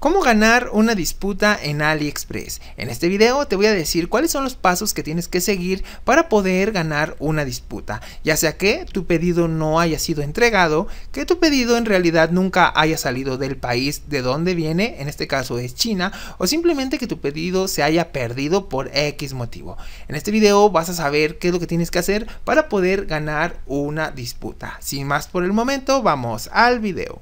¿Cómo ganar una disputa en AliExpress? En este video te voy a decir cuáles son los pasos que tienes que seguir para poder ganar una disputa, ya sea que tu pedido no haya sido entregado, que tu pedido en realidad nunca haya salido del país de donde viene, en este caso es China, o simplemente que tu pedido se haya perdido por X motivo. En este video vas a saber qué es lo que tienes que hacer para poder ganar una disputa. Sin más por el momento, vamos al video.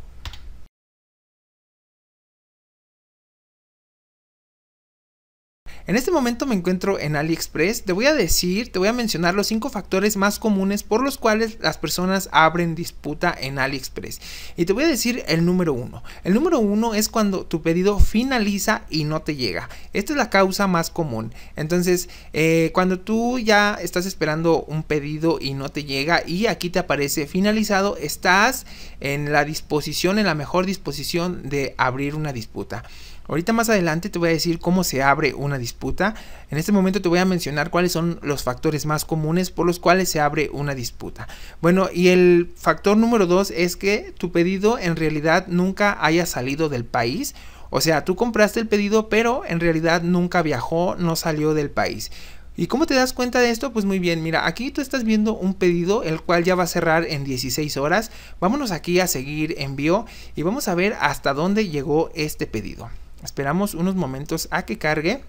En este momento me encuentro en AliExpress, te voy a decir, te voy a mencionar los cinco factores más comunes por los cuales las personas abren disputa en AliExpress. Y te voy a decir el número uno. El número uno es cuando tu pedido finaliza y no te llega. Esta es la causa más común. Entonces, eh, cuando tú ya estás esperando un pedido y no te llega y aquí te aparece finalizado, estás en la disposición, en la mejor disposición de abrir una disputa. Ahorita más adelante te voy a decir cómo se abre una disputa. En este momento te voy a mencionar cuáles son los factores más comunes por los cuales se abre una disputa. Bueno, y el factor número dos es que tu pedido en realidad nunca haya salido del país. O sea, tú compraste el pedido, pero en realidad nunca viajó, no salió del país. ¿Y cómo te das cuenta de esto? Pues muy bien, mira, aquí tú estás viendo un pedido el cual ya va a cerrar en 16 horas. Vámonos aquí a seguir envío y vamos a ver hasta dónde llegó este pedido. Esperamos unos momentos a que cargue.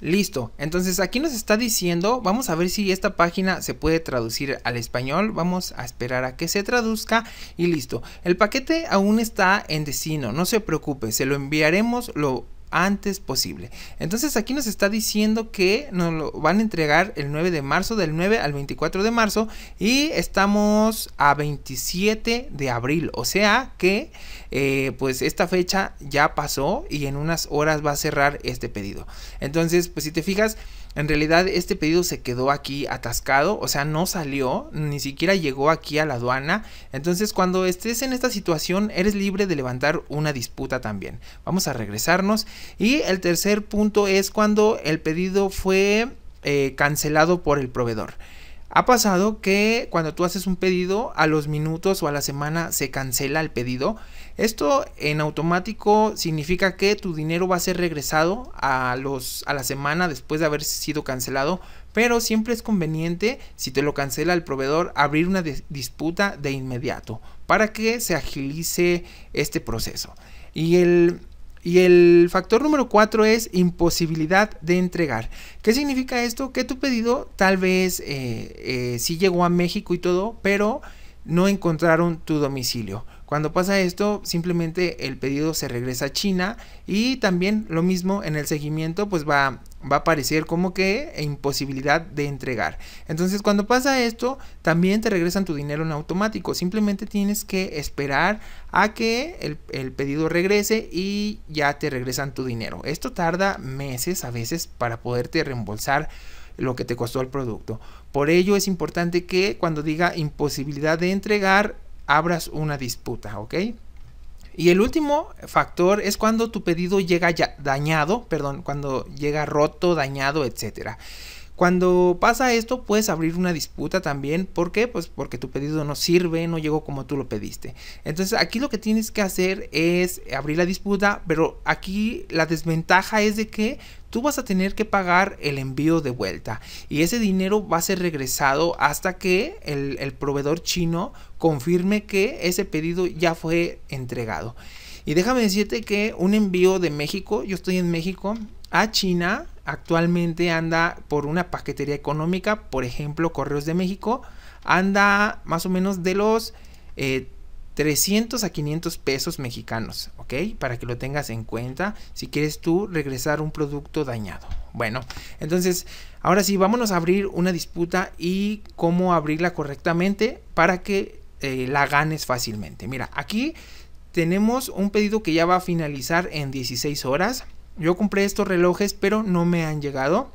Listo, entonces aquí nos está diciendo, vamos a ver si esta página se puede traducir al español, vamos a esperar a que se traduzca y listo. El paquete aún está en destino, no se preocupe, se lo enviaremos lo antes posible. Entonces aquí nos está diciendo que nos lo van a entregar el 9 de marzo, del 9 al 24 de marzo y estamos a 27 de abril, o sea que eh, pues esta fecha ya pasó y en unas horas va a cerrar este pedido. Entonces pues si te fijas en realidad este pedido se quedó aquí atascado, o sea, no salió, ni siquiera llegó aquí a la aduana. Entonces cuando estés en esta situación eres libre de levantar una disputa también. Vamos a regresarnos. Y el tercer punto es cuando el pedido fue eh, cancelado por el proveedor. Ha pasado que cuando tú haces un pedido, a los minutos o a la semana se cancela el pedido. Esto en automático significa que tu dinero va a ser regresado a, los, a la semana después de haber sido cancelado, pero siempre es conveniente, si te lo cancela el proveedor, abrir una disputa de inmediato para que se agilice este proceso. Y el y el factor número cuatro es imposibilidad de entregar. ¿Qué significa esto? Que tu pedido tal vez eh, eh, sí llegó a México y todo, pero no encontraron tu domicilio. Cuando pasa esto, simplemente el pedido se regresa a China y también lo mismo en el seguimiento, pues va, va a aparecer como que imposibilidad de entregar. Entonces, cuando pasa esto, también te regresan tu dinero en automático. Simplemente tienes que esperar a que el, el pedido regrese y ya te regresan tu dinero. Esto tarda meses a veces para poderte reembolsar lo que te costó el producto. Por ello es importante que cuando diga imposibilidad de entregar, abras una disputa, ¿ok? Y el último factor es cuando tu pedido llega ya dañado, perdón, cuando llega roto, dañado, etcétera. Cuando pasa esto, puedes abrir una disputa también. ¿Por qué? Pues porque tu pedido no sirve, no llegó como tú lo pediste. Entonces aquí lo que tienes que hacer es abrir la disputa, pero aquí la desventaja es de que tú vas a tener que pagar el envío de vuelta y ese dinero va a ser regresado hasta que el, el proveedor chino confirme que ese pedido ya fue entregado. Y déjame decirte que un envío de México, yo estoy en México, a China actualmente anda por una paquetería económica, por ejemplo Correos de México, anda más o menos de los 300 eh, a 500 pesos mexicanos, ¿ok? Para que lo tengas en cuenta si quieres tú regresar un producto dañado. Bueno, entonces, ahora sí, vámonos a abrir una disputa y cómo abrirla correctamente para que eh, la ganes fácilmente. Mira, aquí tenemos un pedido que ya va a finalizar en 16 horas yo compré estos relojes, pero no me han llegado.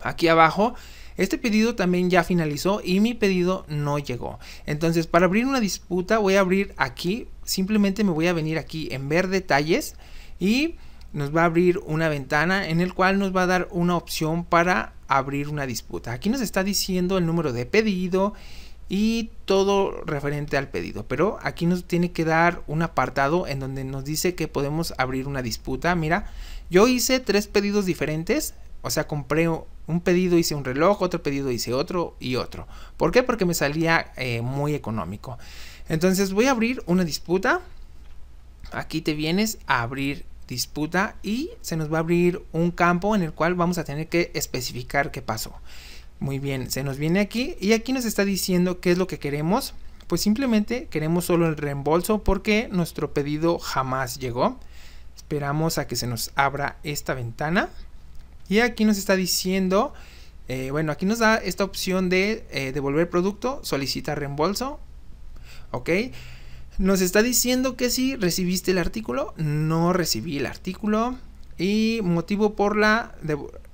Aquí abajo este pedido también ya finalizó y mi pedido no llegó. Entonces, para abrir una disputa voy a abrir aquí, simplemente me voy a venir aquí en ver detalles y nos va a abrir una ventana en el cual nos va a dar una opción para abrir una disputa. Aquí nos está diciendo el número de pedido y todo referente al pedido, pero aquí nos tiene que dar un apartado en donde nos dice que podemos abrir una disputa. Mira, yo hice tres pedidos diferentes, o sea, compré un pedido hice un reloj, otro pedido hice otro y otro. ¿Por qué? Porque me salía eh, muy económico. Entonces voy a abrir una disputa. Aquí te vienes a abrir disputa y se nos va a abrir un campo en el cual vamos a tener que especificar qué pasó. Muy bien, se nos viene aquí y aquí nos está diciendo qué es lo que queremos. Pues simplemente queremos solo el reembolso porque nuestro pedido jamás llegó. Esperamos a que se nos abra esta ventana. Y aquí nos está diciendo, eh, bueno, aquí nos da esta opción de eh, devolver producto, solicitar reembolso. Ok. Nos está diciendo que si recibiste el artículo, no recibí el artículo. Y motivo por la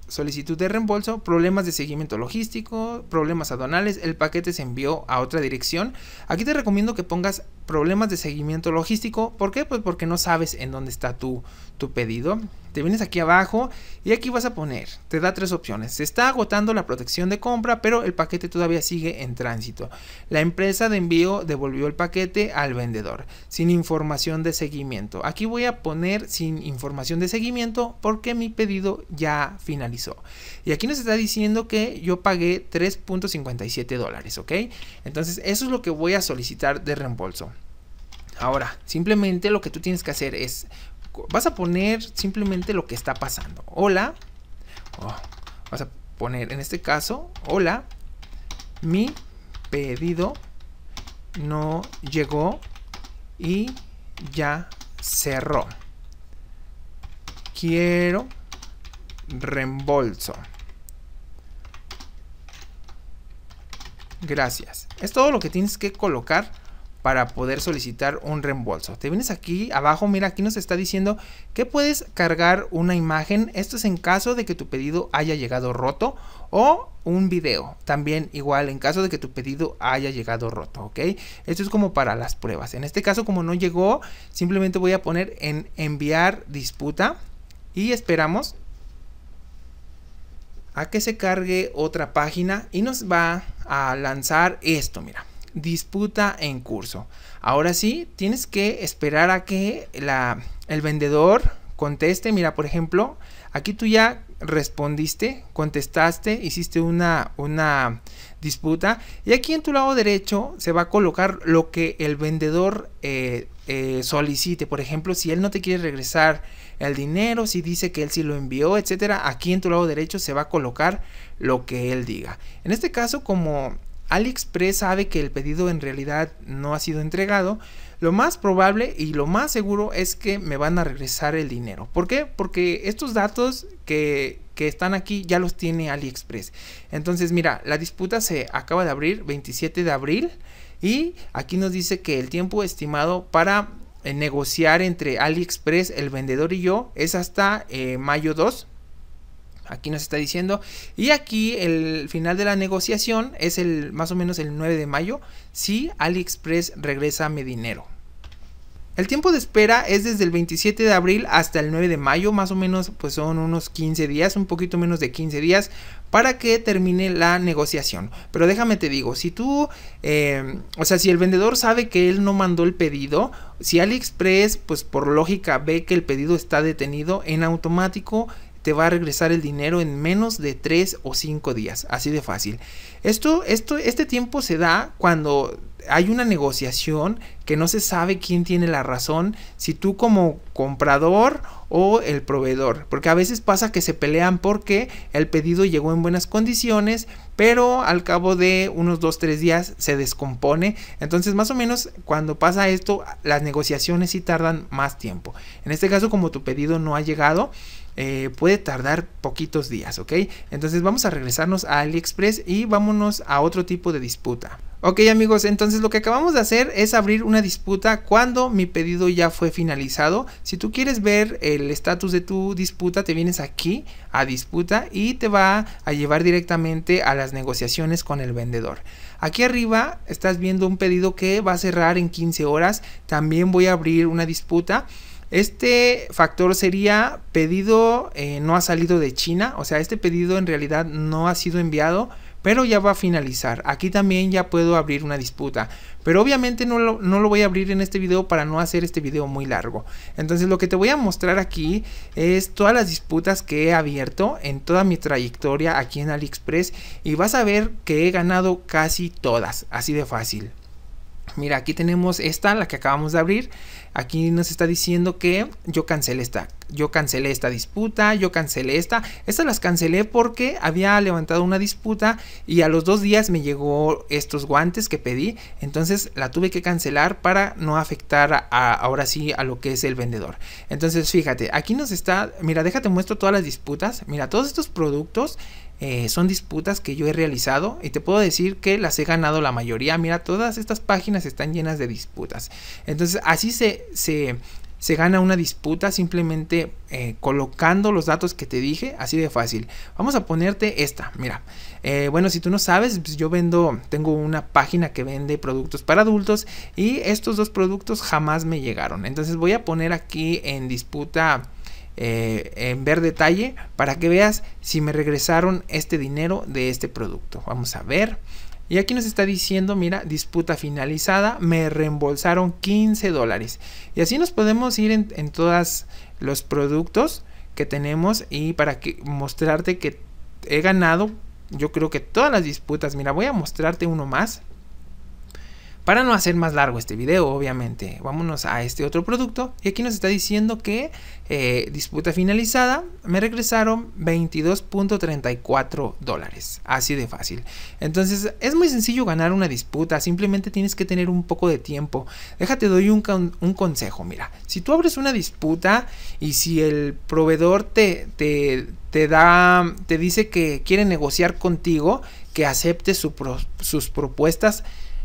solicitud de reembolso, problemas de seguimiento logístico, problemas aduanales, el paquete se envió a otra dirección. Aquí te recomiendo que pongas problemas de seguimiento logístico. ¿Por qué? Pues porque no sabes en dónde está tu, tu pedido. Te vienes aquí abajo y aquí vas a poner, te da tres opciones. Se está agotando la protección de compra, pero el paquete todavía sigue en tránsito. La empresa de envío devolvió el paquete al vendedor, sin información de seguimiento. Aquí voy a poner sin información de seguimiento porque mi pedido ya finalizó. Y aquí nos está diciendo que yo pagué 3.57 dólares, ¿ok? Entonces eso es lo que voy a solicitar de reembolso. Ahora, simplemente lo que tú tienes que hacer es, vas a poner simplemente lo que está pasando. Hola, oh, vas a poner en este caso, hola, mi pedido no llegó y ya cerró. Quiero reembolso. Gracias. Es todo lo que tienes que colocar para poder solicitar un reembolso. Te vienes aquí abajo, mira, aquí nos está diciendo que puedes cargar una imagen. Esto es en caso de que tu pedido haya llegado roto o un video. También igual en caso de que tu pedido haya llegado roto, ¿ok? Esto es como para las pruebas. En este caso, como no llegó, simplemente voy a poner en enviar disputa y esperamos a que se cargue otra página y nos va a lanzar esto, mira disputa en curso. Ahora sí, tienes que esperar a que la, el vendedor conteste. Mira, por ejemplo, aquí tú ya respondiste, contestaste, hiciste una, una disputa. Y aquí en tu lado derecho se va a colocar lo que el vendedor eh, eh, solicite. Por ejemplo, si él no te quiere regresar el dinero, si dice que él sí lo envió, etcétera, aquí en tu lado derecho se va a colocar lo que él diga. En este caso, como AliExpress sabe que el pedido en realidad no ha sido entregado, lo más probable y lo más seguro es que me van a regresar el dinero. ¿Por qué? Porque estos datos que, están aquí ya los tiene AliExpress. Entonces, mira, la disputa se acaba de abrir 27 de abril y aquí nos dice que el tiempo estimado para eh, negociar entre AliExpress, el vendedor y yo es hasta eh, mayo 2 Aquí nos está diciendo. Y aquí el final de la negociación es el más o menos el 9 de mayo. Si AliExpress regresa mi dinero. El tiempo de espera es desde el 27 de abril hasta el 9 de mayo, más o menos pues son unos 15 días, un poquito menos de 15 días para que termine la negociación. Pero déjame te digo, si tú, eh, o sea, si el vendedor sabe que él no mandó el pedido, si AliExpress pues por lógica ve que el pedido está detenido, en automático te va a regresar el dinero en menos de 3 o 5 días, así de fácil. Esto, esto, este tiempo se da cuando hay una negociación que no se sabe quién tiene la razón, si tú como comprador o el proveedor, porque a veces pasa que se pelean porque el pedido llegó en buenas condiciones, pero al cabo de unos 2-3 días se descompone, entonces más o menos cuando pasa esto, las negociaciones sí tardan más tiempo. En este caso, como tu pedido no ha llegado, eh, puede tardar poquitos días, ¿ok? Entonces vamos a regresarnos a AliExpress y vámonos a otro tipo de disputa. Ok amigos, entonces lo que acabamos de hacer es abrir una disputa cuando mi pedido ya fue finalizado. Si tú quieres ver el estatus de tu disputa, te vienes aquí a disputa y te va a llevar directamente a las negociaciones con el vendedor. Aquí arriba estás viendo un pedido que va a cerrar en 15 horas. También voy a abrir una disputa. Este factor sería pedido eh, no ha salido de China, o sea, este pedido en realidad no ha sido enviado, pero ya va a finalizar. Aquí también ya puedo abrir una disputa, pero obviamente no lo, no lo voy a abrir en este video para no hacer este video muy largo. Entonces lo que te voy a mostrar aquí es todas las disputas que he abierto en toda mi trayectoria aquí en AliExpress y vas a ver que he ganado casi todas, así de fácil. Mira, aquí tenemos esta, la que acabamos de abrir. Aquí nos está diciendo que yo cancelé esta, yo cancelé esta disputa, yo cancelé esta. Estas las cancelé porque había levantado una disputa y a los dos días me llegó estos guantes que pedí. Entonces la tuve que cancelar para no afectar ahora sí a lo que es el vendedor. Entonces fíjate, aquí nos está, mira, déjate muestro todas las disputas. Mira, todos estos productos. Eh, son disputas que yo he realizado y te puedo decir que las he ganado la mayoría. Mira, todas estas páginas están llenas de disputas. Entonces, así se se, gana una disputa simplemente eh, colocando los datos que te dije, así de fácil. Vamos a ponerte esta, mira. Eh, bueno, si tú no sabes, pues, yo vendo, tengo una página que vende productos para adultos y estos dos productos jamás me llegaron. Entonces voy a poner aquí en disputa, eh, en ver detalle, para que veas si me regresaron este dinero de este producto. Vamos a ver. Y aquí nos está diciendo, mira, disputa finalizada, me reembolsaron 15 dólares. Y así nos podemos ir en, todos los productos que tenemos y para que mostrarte que he ganado, yo creo que todas las disputas. Mira, voy a mostrarte uno más. Para no hacer más largo este video, obviamente, vámonos a este otro producto. Y aquí nos está diciendo que eh, disputa finalizada, me regresaron 22.34 dólares. Así de fácil. Entonces, es muy sencillo ganar una disputa, simplemente tienes que tener un poco de tiempo. Déjate, doy un, consejo, mira. Si tú abres una disputa y si el proveedor te, te, da, te dice que quiere negociar contigo, que acepte sus propuestas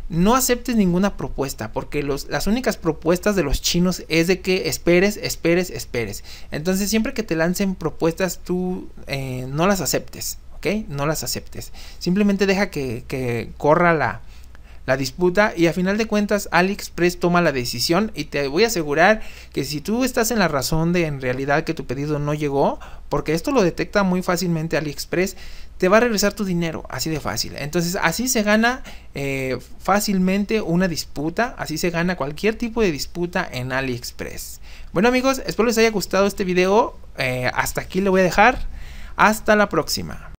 no aceptes ninguna propuesta, porque los, las únicas propuestas de los chinos es de que esperes, esperes, esperes. Entonces siempre que te lancen propuestas, tú eh, no las aceptes, ¿ok? No las aceptes. Simplemente deja que, que corra la, la disputa y a final de cuentas AliExpress toma la decisión y te voy a asegurar que si tú estás en la razón de en realidad que tu pedido no llegó, porque esto lo detecta muy fácilmente AliExpress, te va a regresar tu dinero, así de fácil. Entonces así se gana eh, fácilmente una disputa, así se gana cualquier tipo de disputa en AliExpress. Bueno amigos, espero les haya gustado este video, eh, hasta aquí lo voy a dejar, hasta la próxima.